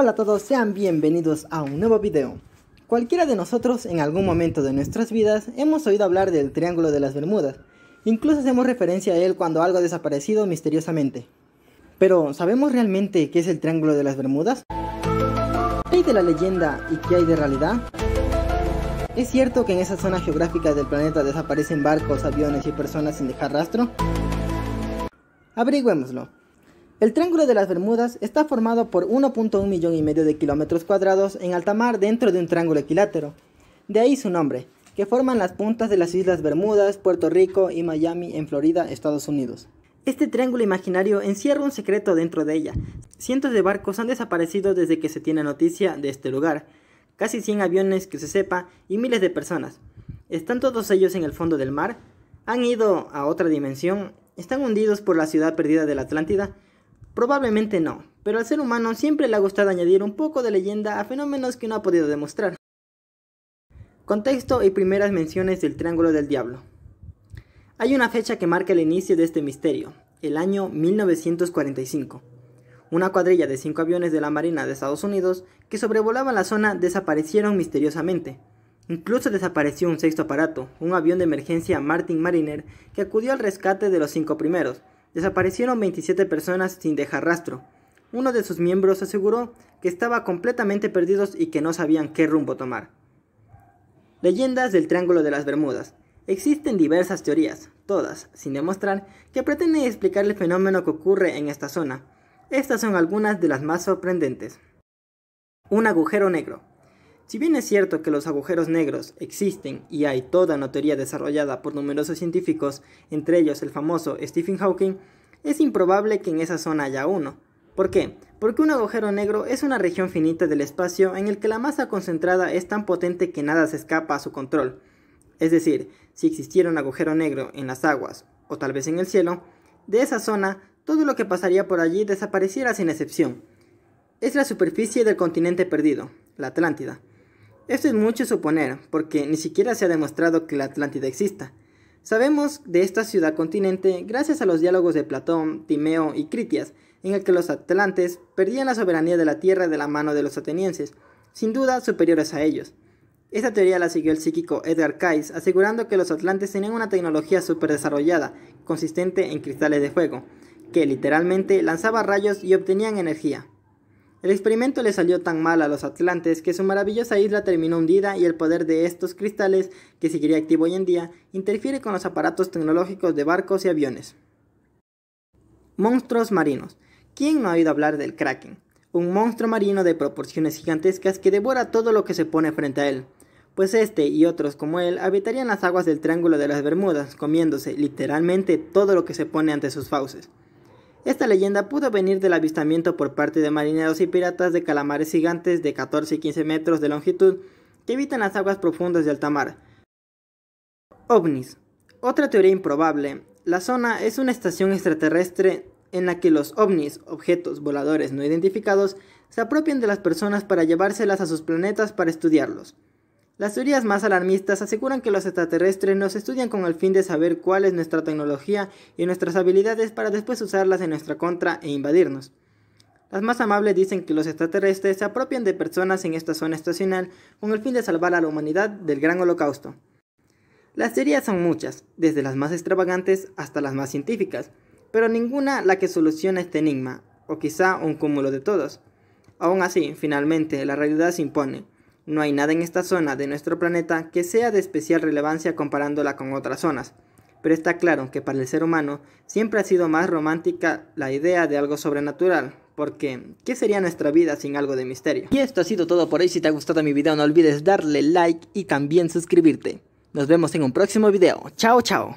Hola a todos, sean bienvenidos a un nuevo video. Cualquiera de nosotros en algún momento de nuestras vidas hemos oído hablar del Triángulo de las Bermudas. Incluso hacemos referencia a él cuando algo ha desaparecido misteriosamente. Pero, ¿sabemos realmente qué es el Triángulo de las Bermudas? ¿Qué hay de la leyenda y qué hay de realidad? ¿Es cierto que en esa zona geográfica del planeta desaparecen barcos, aviones y personas sin dejar rastro? Averigüémoslo. El Triángulo de las Bermudas está formado por 1.1 millón y medio de kilómetros cuadrados en alta mar dentro de un triángulo equilátero. De ahí su nombre, que forman las puntas de las Islas Bermudas, Puerto Rico y Miami en Florida, Estados Unidos. Este triángulo imaginario encierra un secreto dentro de ella. Cientos de barcos han desaparecido desde que se tiene noticia de este lugar, casi 100 aviones que se sepa y miles de personas. ¿Están todos ellos en el fondo del mar? ¿Han ido a otra dimensión? ¿Están hundidos por la ciudad perdida de la Atlántida? Probablemente no, pero al ser humano siempre le ha gustado añadir un poco de leyenda a fenómenos que no ha podido demostrar. Contexto y primeras menciones del Triángulo del Diablo. Hay una fecha que marca el inicio de este misterio, el año 1945. Una cuadrilla de cinco aviones de la Marina de Estados Unidos que sobrevolaba la zona desaparecieron misteriosamente. Incluso desapareció un sexto aparato, un avión de emergencia Martin Mariner, que acudió al rescate de los cinco primeros, desaparecieron 27 personas sin dejar rastro. Uno de sus miembros aseguró que estaba completamente perdidos y que no sabían qué rumbo tomar. Leyendas del Triángulo de las Bermudas. Existen diversas teorías, todas sin demostrar, que pretenden explicar el fenómeno que ocurre en esta zona. Estas son algunas de las más sorprendentes. Un agujero negro. Si bien es cierto que los agujeros negros existen y hay toda una desarrollada por numerosos científicos, entre ellos el famoso Stephen Hawking, es improbable que en esa zona haya uno. ¿Por qué? Porque un agujero negro es una región finita del espacio en el que la masa concentrada es tan potente que nada se escapa a su control. Es decir, si existiera un agujero negro en las aguas, o tal vez en el cielo, de esa zona, todo lo que pasaría por allí desapareciera sin excepción. Es la superficie del continente perdido, la Atlántida, esto es mucho suponer, porque ni siquiera se ha demostrado que la Atlántida exista. Sabemos de esta ciudad continente gracias a los diálogos de Platón, Timeo y Critias, en el que los atlantes perdían la soberanía de la tierra de la mano de los atenienses, sin duda superiores a ellos. Esta teoría la siguió el psíquico Edgar Cayce, asegurando que los atlantes tenían una tecnología súper desarrollada, consistente en cristales de fuego, que literalmente lanzaba rayos y obtenían energía. El experimento le salió tan mal a los atlantes que su maravillosa isla terminó hundida y el poder de estos cristales, que seguiría activo hoy en día, interfiere con los aparatos tecnológicos de barcos y aviones. Monstruos marinos. ¿Quién no ha oído hablar del kraken? Un monstruo marino de proporciones gigantescas que devora todo lo que se pone frente a él. Pues este y otros como él habitarían las aguas del Triángulo de las Bermudas, comiéndose literalmente todo lo que se pone ante sus fauces. Esta leyenda pudo venir del avistamiento por parte de marineros y piratas de calamares gigantes de 14 y 15 metros de longitud que habitan las aguas profundas de alta mar. OVNIs. Otra teoría improbable. La zona es una estación extraterrestre en la que los ovnis, objetos voladores no identificados, se apropian de las personas para llevárselas a sus planetas para estudiarlos. Las teorías más alarmistas aseguran que los extraterrestres nos estudian con el fin de saber cuál es nuestra tecnología y nuestras habilidades para después usarlas en nuestra contra e invadirnos. Las más amables dicen que los extraterrestres se apropian de personas en esta zona estacional con el fin de salvar a la humanidad del gran holocausto. Las teorías son muchas, desde las más extravagantes hasta las más científicas, pero ninguna la que soluciona este enigma, o quizá un cúmulo de todos. Aún así, finalmente, la realidad se impone. No hay nada en esta zona de nuestro planeta que sea de especial relevancia comparándola con otras zonas, pero está claro que para el ser humano siempre ha sido más romántica la idea de algo sobrenatural, porque ¿qué sería nuestra vida sin algo de misterio? Y esto ha sido todo por hoy, si te ha gustado mi video no olvides darle like y también suscribirte. Nos vemos en un próximo video, chao chao.